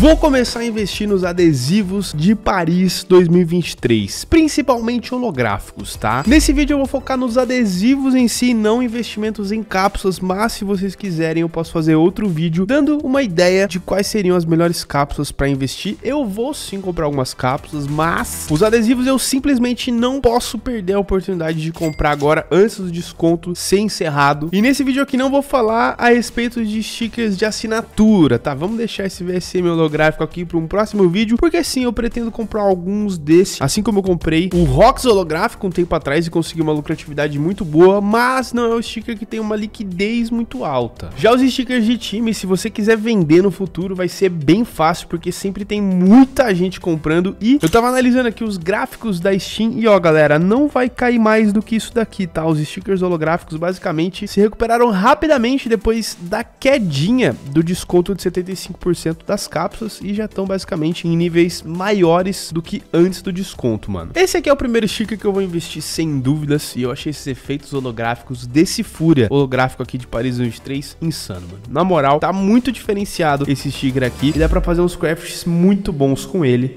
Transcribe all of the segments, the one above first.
Vou começar a investir nos adesivos de Paris 2023, principalmente holográficos, tá? Nesse vídeo eu vou focar nos adesivos em si, não investimentos em cápsulas, mas se vocês quiserem eu posso fazer outro vídeo dando uma ideia de quais seriam as melhores cápsulas para investir. Eu vou sim comprar algumas cápsulas, mas os adesivos eu simplesmente não posso perder a oportunidade de comprar agora antes do desconto ser encerrado. E nesse vídeo aqui não vou falar a respeito de stickers de assinatura, tá? Vamos deixar esse VSM holográfico holográfico aqui para um próximo vídeo, porque sim, eu pretendo comprar alguns desses, assim como eu comprei o Rox holográfico um tempo atrás e consegui uma lucratividade muito boa, mas não é um sticker que tem uma liquidez muito alta. Já os stickers de time, se você quiser vender no futuro, vai ser bem fácil, porque sempre tem muita gente comprando e eu tava analisando aqui os gráficos da Steam e ó, galera, não vai cair mais do que isso daqui, tá? Os stickers holográficos basicamente se recuperaram rapidamente depois da quedinha do desconto de 75% das capas e já estão basicamente em níveis maiores do que antes do desconto, mano. Esse aqui é o primeiro sticker que eu vou investir sem dúvidas e eu achei esses efeitos holográficos desse Fúria, holográfico aqui de Paris 23, insano, mano. Na moral, tá muito diferenciado esse sticker aqui e dá pra fazer uns crafts muito bons com ele.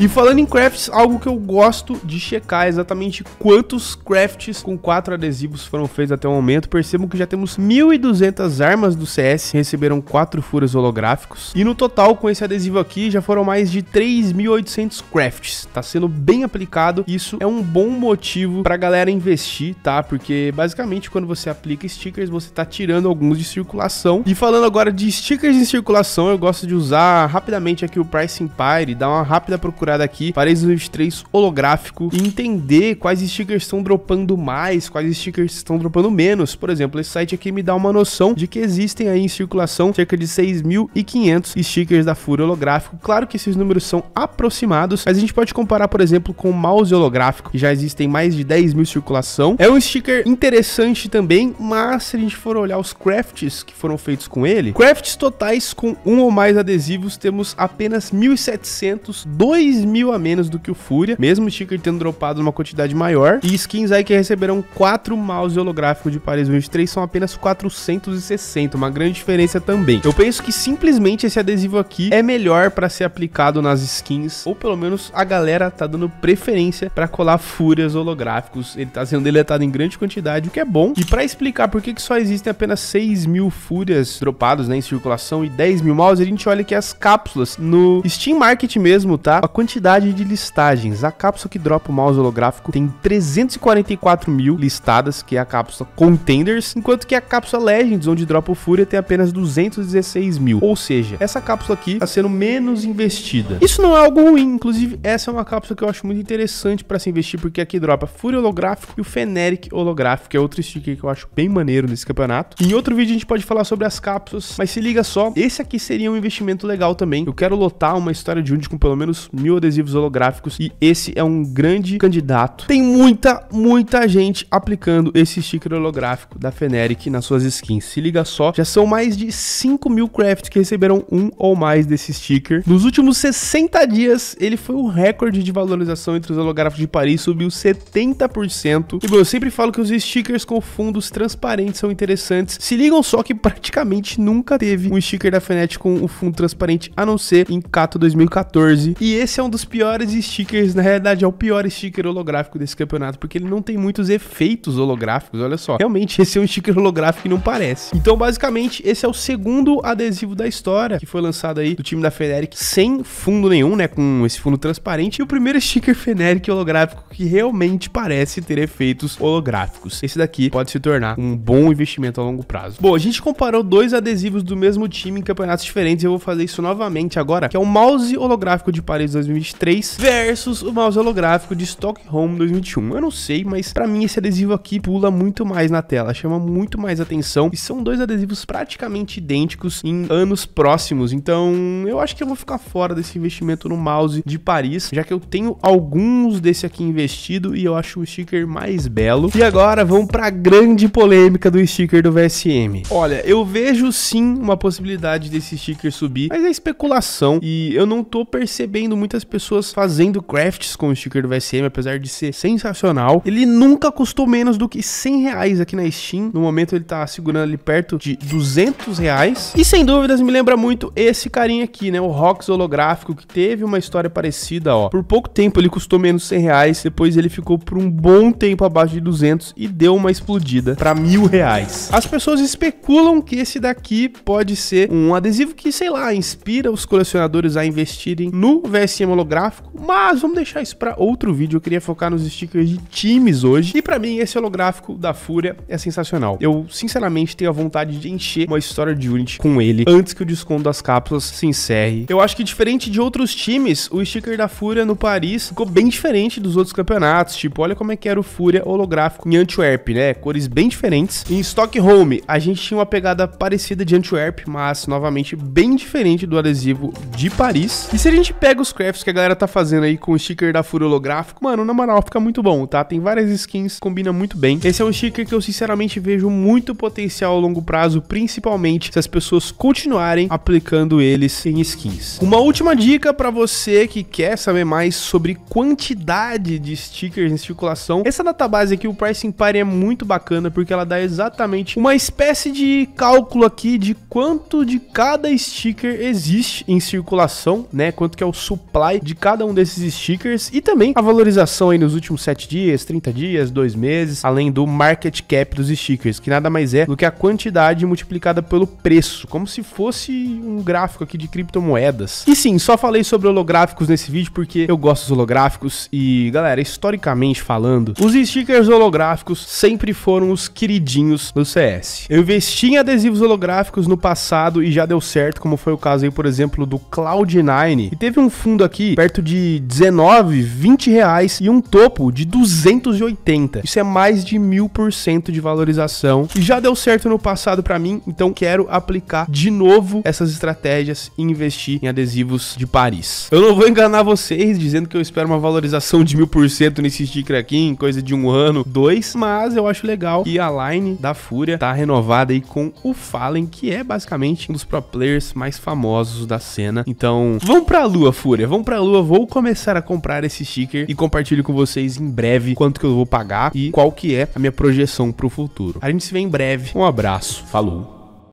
E falando em crafts, algo que eu gosto de checar é exatamente quantos crafts com quatro adesivos foram feitos até o momento. Percebam que já temos 1.200 armas do CS receberam quatro furos holográficos. E no total, com esse adesivo aqui, já foram mais de 3.800 crafts. Tá sendo bem aplicado. Isso é um bom motivo pra galera investir, tá? Porque basicamente quando você aplica stickers, você tá tirando alguns de circulação. E falando agora de stickers em circulação, eu gosto de usar rapidamente aqui o Price Empire e dar uma rápida procura procurada aqui para Xbox três holográfico e entender quais stickers estão dropando mais, quais stickers estão dropando menos. Por exemplo, esse site aqui me dá uma noção de que existem aí em circulação cerca de 6.500 stickers da Fúria holográfico. Claro que esses números são aproximados, mas a gente pode comparar, por exemplo, com o mouse holográfico, que já existem mais de 10 mil em circulação. É um sticker interessante também, mas se a gente for olhar os crafts que foram feitos com ele, crafts totais com um ou mais adesivos, temos apenas 1.700, dois 3 mil a menos do que o Fúria, mesmo o sticker tendo dropado uma quantidade maior. E skins aí que receberam 4 mouse holográficos de Paris 23 são apenas 460, uma grande diferença também. Eu penso que simplesmente esse adesivo aqui é melhor para ser aplicado nas skins, ou pelo menos a galera tá dando preferência para colar Fúrias holográficos. Ele tá sendo deletado em grande quantidade, o que é bom. E para explicar por que, que só existem apenas 6 mil Fúrias dropados né, em circulação e 10 mil mouse, a gente olha que as cápsulas no Steam Market mesmo, tá? A quantidade de listagens. A cápsula que dropa o mouse holográfico tem 344 mil listadas, que é a cápsula Contenders, enquanto que a cápsula Legends, onde dropa o Fúria, tem apenas 216 mil. Ou seja, essa cápsula aqui está sendo menos investida. Isso não é algo ruim, inclusive essa é uma cápsula que eu acho muito interessante para se investir, porque aqui dropa Fúria holográfico e o Feneric holográfico, que é outro sticker que eu acho bem maneiro nesse campeonato. Em outro vídeo a gente pode falar sobre as cápsulas, mas se liga só, esse aqui seria um investimento legal também. Eu quero lotar uma história de onde com pelo menos mil adesivos holográficos e esse é um grande candidato. Tem muita, muita gente aplicando esse sticker holográfico da Feneric nas suas skins. Se liga só, já são mais de 5 mil crafts que receberam um ou mais desse sticker. Nos últimos 60 dias, ele foi o recorde de valorização entre os holográficos de Paris, subiu 70%. E bom, eu sempre falo que os stickers com fundos transparentes são interessantes. Se ligam só que praticamente nunca teve um sticker da Feneric com o um fundo transparente, a não ser em Cato 2014. E esse é é um dos piores stickers, na realidade é o pior sticker holográfico desse campeonato, porque ele não tem muitos efeitos holográficos, olha só. Realmente, esse é um sticker holográfico e não parece. Então, basicamente, esse é o segundo adesivo da história, que foi lançado aí do time da Feneric sem fundo nenhum, né, com esse fundo transparente, e o primeiro sticker Feneric holográfico que realmente parece ter efeitos holográficos. Esse daqui pode se tornar um bom investimento a longo prazo. Bom, a gente comparou dois adesivos do mesmo time em campeonatos diferentes, eu vou fazer isso novamente agora, que é o mouse holográfico de Paris 2020 2023 versus o mouse holográfico de Stockholm 2021. Eu não sei, mas para mim esse adesivo aqui pula muito mais na tela, chama muito mais atenção e são dois adesivos praticamente idênticos em anos próximos. Então, eu acho que eu vou ficar fora desse investimento no mouse de Paris, já que eu tenho alguns desse aqui investido e eu acho o sticker mais belo. E agora vamos para a grande polêmica do sticker do VSM. Olha, eu vejo sim uma possibilidade desse sticker subir, mas é especulação e eu não tô percebendo muitas muitas pessoas fazendo crafts com o sticker do VSM, apesar de ser sensacional. Ele nunca custou menos do que 100 reais aqui na Steam. No momento ele tá segurando ali perto de 200 reais. E sem dúvidas me lembra muito esse carinha aqui, né? O Rox holográfico, que teve uma história parecida, ó. Por pouco tempo ele custou menos 100 reais, depois ele ficou por um bom tempo abaixo de 200 e deu uma explodida para mil reais. As pessoas especulam que esse daqui pode ser um adesivo que, sei lá, inspira os colecionadores a investirem no VSM holográfico, mas vamos deixar isso para outro vídeo. Eu queria focar nos stickers de times hoje. E para mim, esse holográfico da Fúria é sensacional. Eu, sinceramente, tenho a vontade de encher uma história de Unity com ele antes que o desconto das cápsulas se encerre. Eu acho que, diferente de outros times, o sticker da Fúria no Paris ficou bem diferente dos outros campeonatos. Tipo, olha como é que era o Fúria holográfico em Antwerp, né? Cores bem diferentes. Em Stockholm, a gente tinha uma pegada parecida de Antwerp, mas novamente bem diferente do adesivo de Paris. E se a gente pega os crafts crafts que a galera tá fazendo aí com o sticker da Furolográfico, mano, na moral, fica muito bom, tá? Tem várias skins, combina muito bem. Esse é um sticker que eu sinceramente vejo muito potencial a longo prazo, principalmente se as pessoas continuarem aplicando eles em skins. Uma última dica para você que quer saber mais sobre quantidade de stickers em circulação. Essa database aqui, o Pricing Party, é muito bacana porque ela dá exatamente uma espécie de cálculo aqui de quanto de cada sticker existe em circulação, né? Quanto que é o supply de cada um desses stickers e também a valorização aí nos últimos 7 dias, 30 dias, 2 meses, além do market cap dos stickers, que nada mais é do que a quantidade multiplicada pelo preço, como se fosse um gráfico aqui de criptomoedas. E sim, só falei sobre holográficos nesse vídeo porque eu gosto dos holográficos e, galera, historicamente falando, os stickers holográficos sempre foram os queridinhos do CS. Eu investi em adesivos holográficos no passado e já deu certo, como foi o caso aí, por exemplo, do Cloud9, e teve um fundo aqui aqui perto de 19, 20 reais e um topo de 280. Isso é mais de mil por cento de valorização. E já deu certo no passado para mim, então quero aplicar de novo essas estratégias e investir em adesivos de Paris. Eu não vou enganar vocês dizendo que eu espero uma valorização de mil por cento nesse sticker aqui em coisa de um ano, dois, mas eu acho legal que a line da Fúria tá renovada aí com o Fallen, que é basicamente um dos pro players mais famosos da cena. Então, vamos a lua, Fúria, vamos Compra pra lua, vou começar a comprar esse sticker e compartilho com vocês em breve quanto que eu vou pagar e qual que é a minha projeção pro futuro. A gente se vê em breve. Um abraço. Falou.